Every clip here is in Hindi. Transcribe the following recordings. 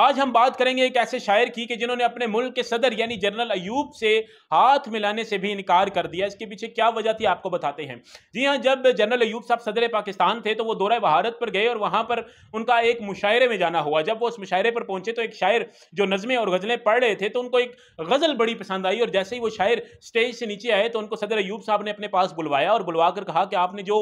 आज हम बात करेंगे एक ऐसे शायर की कि जिन्होंने अपने मुल्क के सदर यानी जनरल अयूब से हाथ मिलाने से भी इनकार कर दिया इसके पीछे क्या वजह थी आपको बताते हैं जी हाँ जब जनरल अयूब साहब सदर पाकिस्तान थे तो वो दौरा भारत पर गए और वहां पर उनका एक मुशायरे में जाना हुआ जब वो उस मुशायरे पर पहुंचे तो एक शायर जो नज़में और गज़लें पढ़ रहे थे तो उनको एक गज़ल बड़ी पसंद आई और जैसे ही वो शायर स्टेज से नीचे आए तो उनको सदर अयूब साहब ने अपने पास बुलवाया और बुलवा कहा कि आपने जो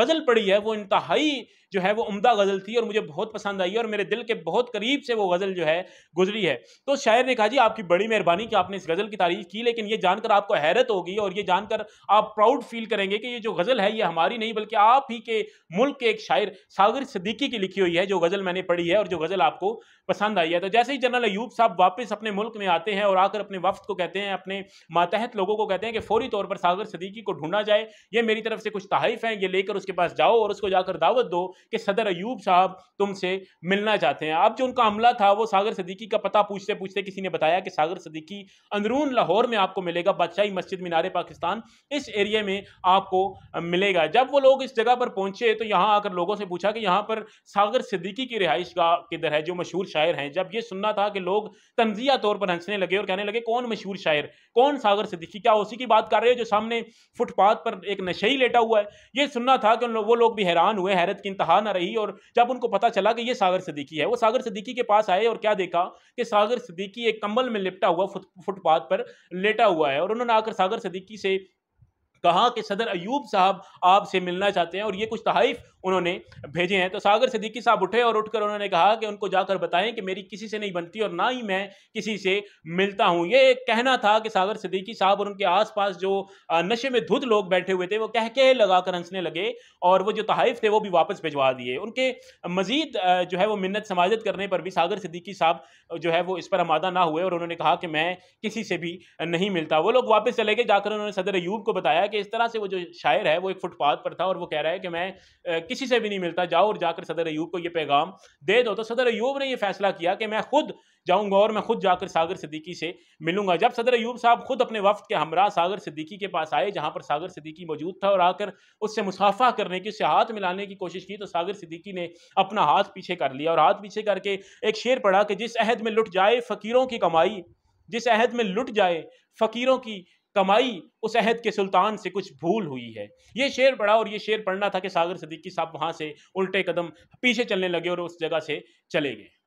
गज़ल पढ़ी है वो इंतहाई जो है वो उमदा गज़ल थी और मुझे बहुत पसंद आई और मेरे दिल के बहुत करीब से वो गज़ल जो है गुजरी है तो शायर ने कहा जी आपकी बड़ी मेहरबानी कि आपने इस गज़ल की तारीफ की लेकिन ये जानकर आपको हैरत होगी और ये जानकर आप प्राउड फील करेंगे कि ये जो गज़ल है ये हमारी नहीं बल्कि आप ही के मुल्क के एक शायर सागर सदीकी की लिखी हुई है जो गज़ल मैंने पढ़ी है और जो गज़ल आपको पसंद आई है तो जैसे ही जनरल अयूब साहब वापस अपने मुल्क में आते हैं और आकर अपने वफ्त को कहते हैं अपने मातहत लोगों को कहते हैं कि फौरी तौर पर सागर सदीकी को ढूंढा जाए ये मेरी तरफ से कुछ तहाइफ हैं ये लेकर उसके पास जाओ और उसको जाकर दावत दो कि सदर अयूब साहब तुमसे मिलना चाहते हैं अब जो उनका हमला था वो सागर सदीकी का पता पूछते पूछते किसी ने बताया कि सागर सदीकी अंदरून लाहौर में आपको मिलेगा बादशाही मस्जिद मीनारे पाकिस्तान इस एरिया में आपको मिलेगा जब वो लोग इस जगह पर पहुंचे तो यहाँ आकर लोगों से पूछा कि यहाँ पर सागर सदीकी की रिहाइश का किधर है जो मशहूर शायर हैं जब ये सुनना था कि लोग तंजिया तौर पर हंसने लगे और कहने लगे कौन मशहूर शायर कौन सागर सदीकी क्या उसी की बात कर रहे हो जो सामने फुटपाथ पर एक नशे ही लेटा हुआ है ये सुनना था कि वो लोग भी हैरान हुए हैरत की इंतहा ना रही और जब उनको पता चला कि ये सागर सदीकी है वो सागर सदीकी के पास आए और क्या देखा कि सागर सदीकी एक कंबल में लिपटा हुआ फुटपाथ पर लेटा हुआ है और उन्होंने आकर सागर सदीकी से कहा कि सदर अयूब साहब आपसे मिलना चाहते हैं और ये कुछ तहफ़ उन्होंने भेजे हैं तो सागर सिद्दीकी साहब उठे और उठकर उन्होंने कहा कि उनको जाकर बताएं कि मेरी किसी से नहीं बनती और ना ही मैं किसी से मिलता हूं ये कहना था कि सागर सिद्दीकी साहब और उनके आसपास जो नशे में धुत लोग बैठे हुए थे वो कह के लगा कर हंसने लगे और वो जो तहफ़ थे वो भी वापस भिजवा दिए उनके मजीद जो है वो मिन्नत समाजत करने पर भी सागर सिद्दीकी साहब जो है वो इस पर आमादा ना हुए और उन्होंने कहा कि मैं किसी से भी नहीं मिलता वो लोग वापस चले गए जाकर उन्होंने सदर अयूब को बताया कि इस तरह से वो जो शायर है वो एक फुटपाथ पर था और वो कह रहा है कि मैं किसी से भी नहीं मिलता जाओ और जाकर सदर अयूब को ये पैगाम दे दो तो सदर अयूब ने ये फैसला किया कि मैं खुद जाऊंगा और मैं खुद जाकर सागर सिद्दीकी से मिलूंगा जब सदर अयूब साहब खुद अपने वफ्त के हमरा सागर सिद्दीकी के पास आए जहां पर सागर सिद्दीकी मौजूद था और आकर उससे मुसाफा करने की उससे हाथ मिलाने की कोशिश की तो सागर सिद्दीकी ने अपना हाथ पीछे कर लिया और हाथ पीछे करके एक शेर पढ़ा कि जिस अहद में लुट जाए फ़कीरों की कमाई जिस अहद में लुट जाए फ़कीरों की कमाई उस अहद के सुल्तान से कुछ भूल हुई है ये शेर पढ़ा और ये शेर पढ़ना था कि सागर सदीकी साहब वहाँ से उल्टे कदम पीछे चलने लगे और उस जगह से चले गए